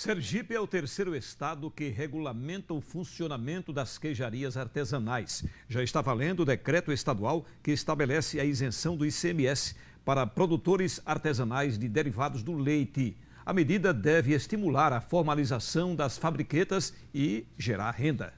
Sergipe é o terceiro estado que regulamenta o funcionamento das queijarias artesanais. Já está valendo o decreto estadual que estabelece a isenção do ICMS para produtores artesanais de derivados do leite. A medida deve estimular a formalização das fabriquetas e gerar renda.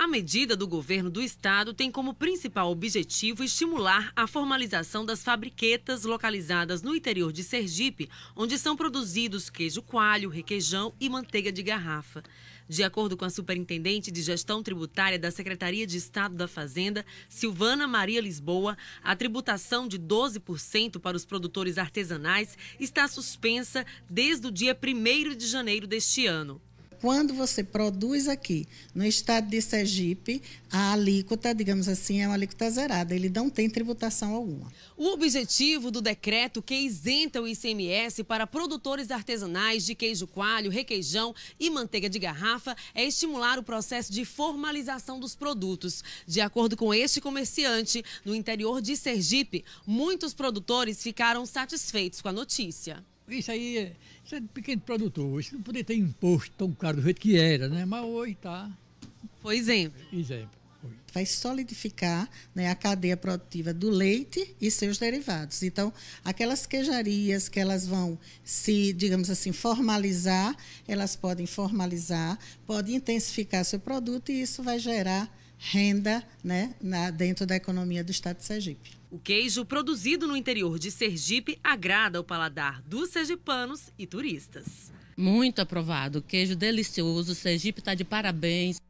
A medida do governo do estado tem como principal objetivo estimular a formalização das fabriquetas localizadas no interior de Sergipe, onde são produzidos queijo coalho, requeijão e manteiga de garrafa. De acordo com a superintendente de gestão tributária da Secretaria de Estado da Fazenda, Silvana Maria Lisboa, a tributação de 12% para os produtores artesanais está suspensa desde o dia 1 de janeiro deste ano quando você produz aqui no estado de Sergipe, a alíquota, digamos assim, é uma alíquota zerada. Ele não tem tributação alguma. O objetivo do decreto que isenta o ICMS para produtores artesanais de queijo coalho, requeijão e manteiga de garrafa é estimular o processo de formalização dos produtos. De acordo com este comerciante, no interior de Sergipe, muitos produtores ficaram satisfeitos com a notícia. Isso aí é, isso é de pequeno produtor. Isso não poderia ter imposto tão caro do jeito que era, né? Mas hoje tá. Foi exemplo. Exemplo. Vai solidificar né, a cadeia produtiva do leite e seus derivados. Então, aquelas queijarias que elas vão se, digamos assim, formalizar, elas podem formalizar, podem intensificar seu produto e isso vai gerar renda né, na, dentro da economia do estado de Sergipe. O queijo produzido no interior de Sergipe agrada o paladar dos sergipanos e turistas. Muito aprovado, queijo delicioso, Sergipe está de parabéns.